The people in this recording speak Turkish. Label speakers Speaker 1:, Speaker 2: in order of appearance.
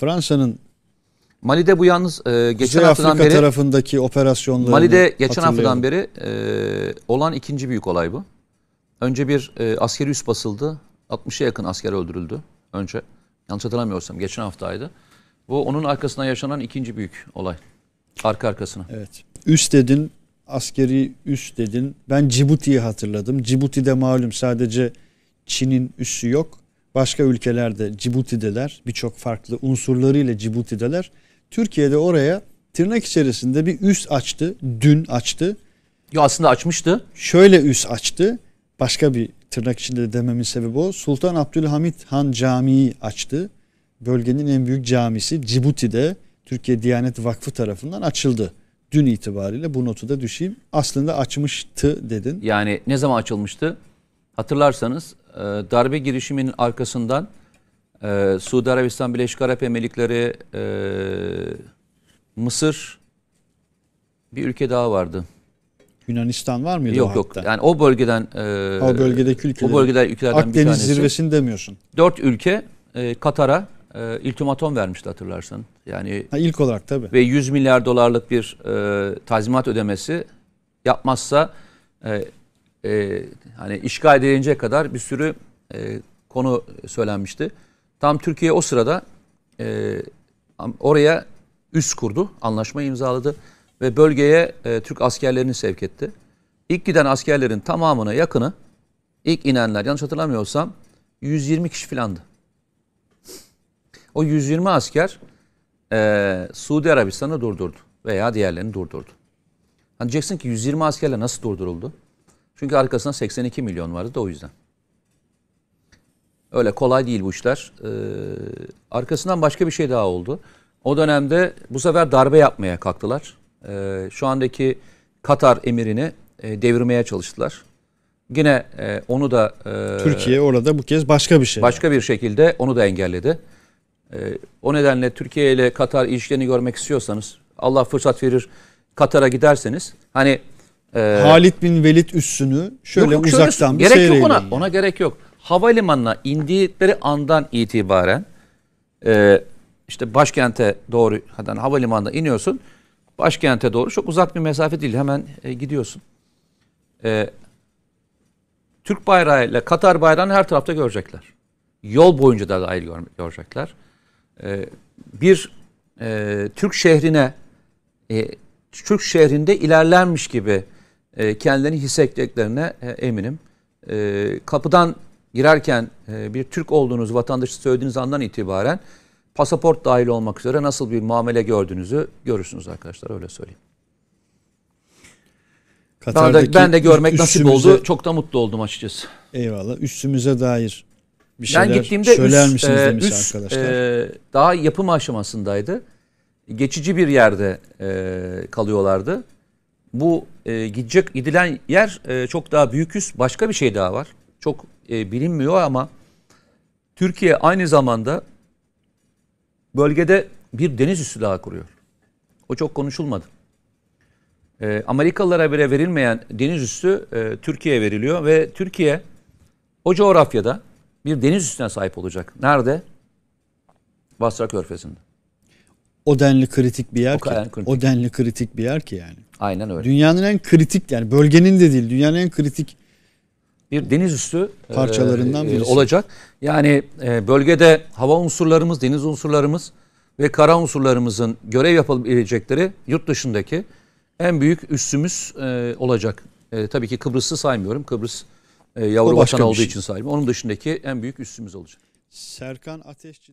Speaker 1: Fransa'nın Mali'de bu yalnız
Speaker 2: e, geçen Kuzey haftadan Afrika beri
Speaker 1: tarafındaki operasyonları Mali'de geçen haftadan
Speaker 2: beri e, olan ikinci büyük olay bu. Önce bir e, askeri üs basıldı. 60'a yakın asker öldürüldü. Önce yanlış hatırlamıyorsam geçen haftaydı. Bu onun arkasına yaşanan ikinci büyük olay. Arka arkasına. Evet.
Speaker 1: Üst dedin, askeri üst dedin. Ben Cibuti'yi hatırladım. Cibuti'de malum sadece Çin'in üssü yok. Başka ülkelerde Cibuti'deler. Birçok farklı unsurlarıyla Cibuti'deler. Türkiye'de oraya tırnak içerisinde bir üs açtı. Dün açtı. Ya aslında açmıştı. Şöyle üs açtı. Başka bir tırnak içinde dememin sebebi o. Sultan Abdülhamit Han Camii açtı. Bölgenin en büyük camisi Cibuti'de Türkiye Diyanet Vakfı tarafından açıldı. Dün itibariyle bu notu da düşeyim. Aslında açmıştı dedin.
Speaker 2: Yani ne zaman açılmıştı? Hatırlarsanız ee, darbe girişiminin arkasından e, Suudi Arabistan, Birleşik Arap Emirlikleri, e, Mısır bir ülke daha vardı.
Speaker 1: Yunanistan var mıydı yok, o
Speaker 2: Yok yok. Yani o bölgeden e, o bölgedeki ülkeler. O bölgeden ülkelerden Akdeniz bir tanesi. Akdeniz zirvesini demiyorsun. Dört ülke e, Katar'a e, iltimatom vermişti hatırlarsın. Yani ha, ilk olarak tabii. Ve 100 milyar dolarlık bir e, tazminat ödemesi yapmazsa e, e, hani işgal edilince kadar bir sürü e, konu söylenmişti. Tam Türkiye o sırada e, oraya üs kurdu, anlaşma imzaladı ve bölgeye e, Türk askerlerini sevk etti. İlk giden askerlerin tamamına yakını, ilk inenler yanlış hatırlamıyorsam 120 kişi filandı. O 120 asker e, Suudi Arabistan'ı durdurdu veya diğerlerini durdurdu. Hani diyeceksin ki 120 askerle nasıl durduruldu? Çünkü arkasında 82 milyon vardı da o yüzden. Öyle kolay değil bu işler. Ee, arkasından başka bir şey daha oldu. O dönemde bu sefer darbe yapmaya kalktılar. Ee, şu andaki Katar emirini e, devirmeye çalıştılar. Yine e, onu da... E, Türkiye orada
Speaker 1: bu kez başka bir şey.
Speaker 2: Başka bir şekilde onu da engelledi. E, o nedenle Türkiye ile Katar ilişkilerini görmek istiyorsanız, Allah fırsat verir Katar'a giderseniz, hani ee, Halit
Speaker 1: bin Velid üssünü şöyle yok, uzaktan şöyle, bir gerek Yok ona, yani.
Speaker 2: ona gerek yok. Havalimanına indikleri andan itibaren e, işte başkente doğru yani havalimanına iniyorsun. Başkente doğru çok uzak bir mesafe değil. Hemen e, gidiyorsun. E, Türk bayrağı ile Katar bayrağını her tarafta görecekler. Yol boyunca da dahil görecekler. E, bir e, Türk şehrine e, Türk şehrinde ilerlenmiş gibi e, kendilerini hissedeceklerine e, eminim. E, kapıdan girerken e, bir Türk olduğunuz vatandaşı söylediğiniz andan itibaren pasaport dahil olmak üzere nasıl bir muamele gördüğünüzü görürsünüz arkadaşlar öyle söyleyeyim.
Speaker 1: ben de, ben de görmek üstümüze, nasip oldu. Çok da mutlu oldum açıkçası. Eyvallah. Üstümüze dair bir şeyler ben gittiğimde söyler üst, misiniz e, demiş üst, arkadaşlar.
Speaker 2: E, daha yapım aşamasındaydı. Geçici bir yerde e, kalıyorlardı bu e, gidecek gidilen yer e, çok daha büyük üst. Başka bir şey daha var. Çok e, bilinmiyor ama Türkiye aynı zamanda bölgede bir deniz üssü daha kuruyor. O çok konuşulmadı. E, Amerikalılara bile verilmeyen deniz üssü e, Türkiye'ye veriliyor ve Türkiye o coğrafyada bir deniz üstüne sahip olacak. Nerede?
Speaker 1: Basra Körfezi'nde. O denli kritik bir yer o ki. O denli kritik bir yer ki yani. Aynen öyle. Dünyanın en kritik yani bölgenin de değil dünyanın en kritik bir deniz
Speaker 2: üstü e, parçalarından e, birisi olacak. Yani e, bölgede hava unsurlarımız, deniz unsurlarımız ve kara unsurlarımızın görev yapabilecekleri yurt dışındaki en büyük üssümüz e, olacak. E, tabii ki Kıbrıs'ı saymıyorum. Kıbrıs e, yavru vatan olduğu şey. için saymıyorum. Onun dışındaki
Speaker 1: en büyük üssümüz olacak. Serkan Ateşçi